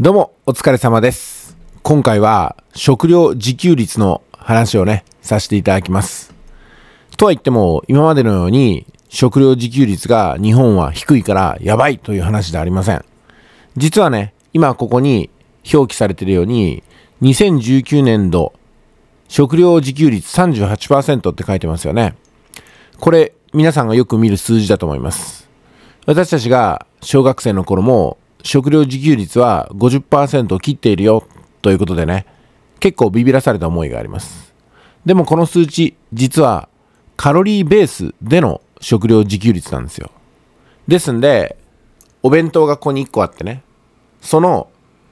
どうも、お疲れ様です。今回は食料自給率の話をね、させていただきます。とは言っても、今までのように食料自給率が日本は低いからやばいという話ではありません。実はね、今ここに表記されているように、2019年度食料自給率38%って書いてますよね。これ、皆さんがよく見る数字だと思います。私たちが小学生の頃も食料自給率は50%を切っているよということでね、結構ビビらされた思いがあります。でもこの数値、実はカロリーベースでの食料自給率なんですよ。ですんで、お弁当がここに1個あってね、その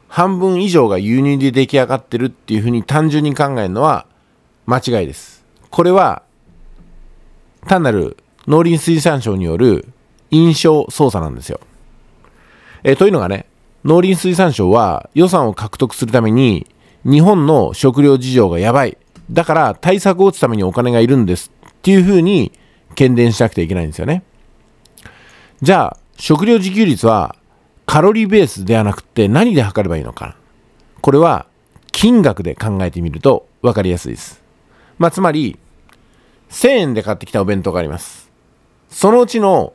半分以上が輸入で出来上がってるっていうふうに単純に考えるのは間違いです。これは単なる農林水産省による印象操作なんですよ。えー、というのがね、農林水産省は予算を獲得するために、日本の食料事情がやばい。だから対策を打つためにお金がいるんですっていうふうに喧伝しなくてはいけないんですよね。じゃあ、食料自給率はカロリーベースではなくて何で測ればいいのか。これは金額で考えてみると分かりやすいです。まあ、つまり、1000円で買ってきたお弁当があります。そのうちの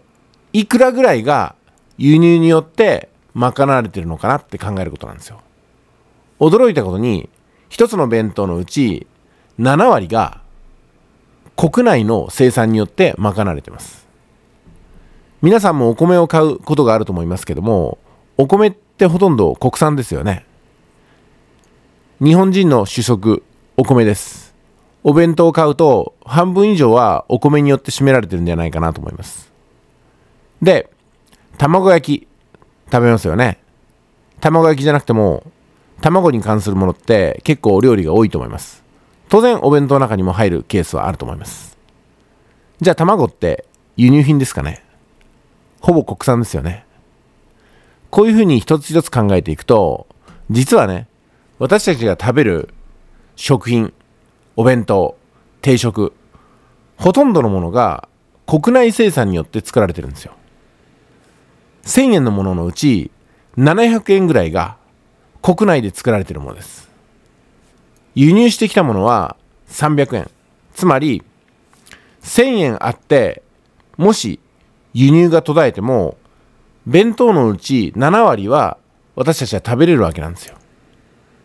いくらぐらいが輸入によって賄われてるのかなって考えることなんですよ。驚いたことに、一つの弁当のうち7割が国内の生産によって賄われてます。皆さんもお米を買うことがあると思いますけども、お米ってほとんど国産ですよね。日本人の主食、お米です。お弁当を買うと半分以上はお米によって占められてるんじゃないかなと思います。で、卵焼き食べますよね卵焼きじゃなくても卵に関するものって結構お料理が多いと思います当然お弁当の中にも入るケースはあると思いますじゃあ卵って輸入品ですかねほぼ国産ですよねこういうふうに一つ一つ考えていくと実はね私たちが食べる食品お弁当定食ほとんどのものが国内生産によって作られてるんですよ1000円のもののうち700円ぐらいが国内で作られているものです。輸入してきたものは300円。つまり1000円あって、もし輸入が途絶えても、弁当のうち7割は私たちは食べれるわけなんですよ。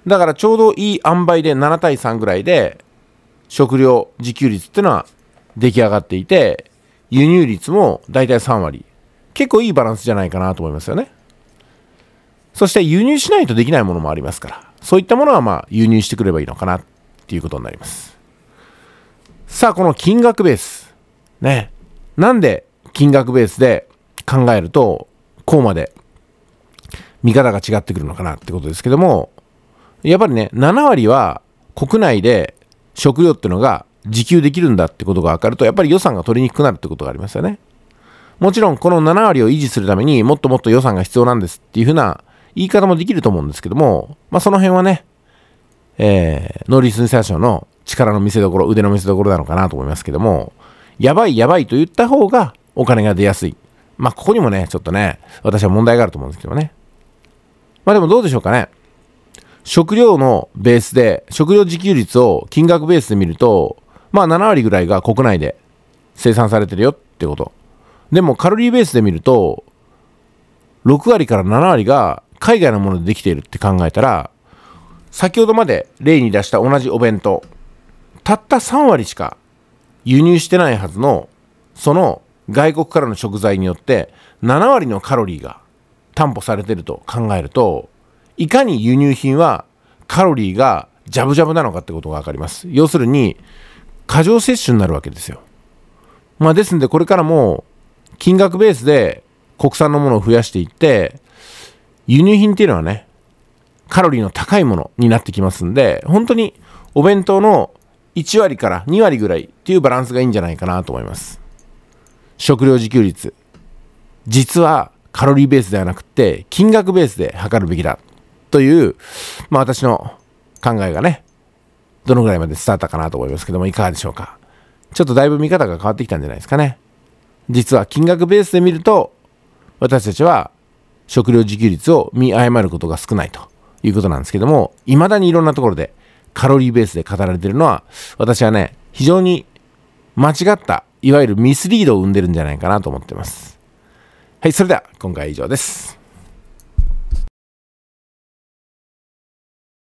だからちょうどいい塩梅で7対3ぐらいで食料自給率っていうのは出来上がっていて、輸入率も大体3割。結構いいバランスじゃないかなと思いますよね。そして輸入しないとできないものもありますから、そういったものはまあ輸入してくればいいのかなっていうことになります。さあ、この金額ベース。ね。なんで金額ベースで考えると、こうまで見方が違ってくるのかなってことですけども、やっぱりね、7割は国内で食料ってのが自給できるんだってことが分かると、やっぱり予算が取りにくくなるってことがありますよね。もちろんこの7割を維持するためにもっともっと予算が必要なんですっていうふうな言い方もできると思うんですけども、まあ、その辺はね、えー、農林水産省の力の見せ所、腕の見せ所なのかなと思いますけども、やばいやばいと言った方がお金が出やすい。まあ、ここにもね、ちょっとね、私は問題があると思うんですけどね。まあでもどうでしょうかね。食料のベースで、食料自給率を金額ベースで見ると、まあ7割ぐらいが国内で生産されてるよってこと。でもカロリーベースで見ると、6割から7割が海外のものでできているって考えたら、先ほどまで例に出した同じお弁当、たった3割しか輸入してないはずの、その外国からの食材によって7割のカロリーが担保されてると考えると、いかに輸入品はカロリーがジャブジャブなのかってことが分かります。要するに、過剰摂取になるわけですよ。まあですんでこれからも金額ベースで国産のものを増やしていって、輸入品っていうのはね、カロリーの高いものになってきますんで、本当にお弁当の1割から2割ぐらいっていうバランスがいいんじゃないかなと思います。食料自給率。実はカロリーベースではなくて、金額ベースで測るべきだ。という、まあ私の考えがね、どのぐらいまで伝わったかなと思いますけども、いかがでしょうか。ちょっとだいぶ見方が変わってきたんじゃないですかね。実は金額ベースで見ると私たちは食料自給率を見誤ることが少ないということなんですけども未だにいろんなところでカロリーベースで語られてるのは私はね非常に間違ったいわゆるミスリードを生んでるんじゃないかなと思ってますはいそれでは今回は以上です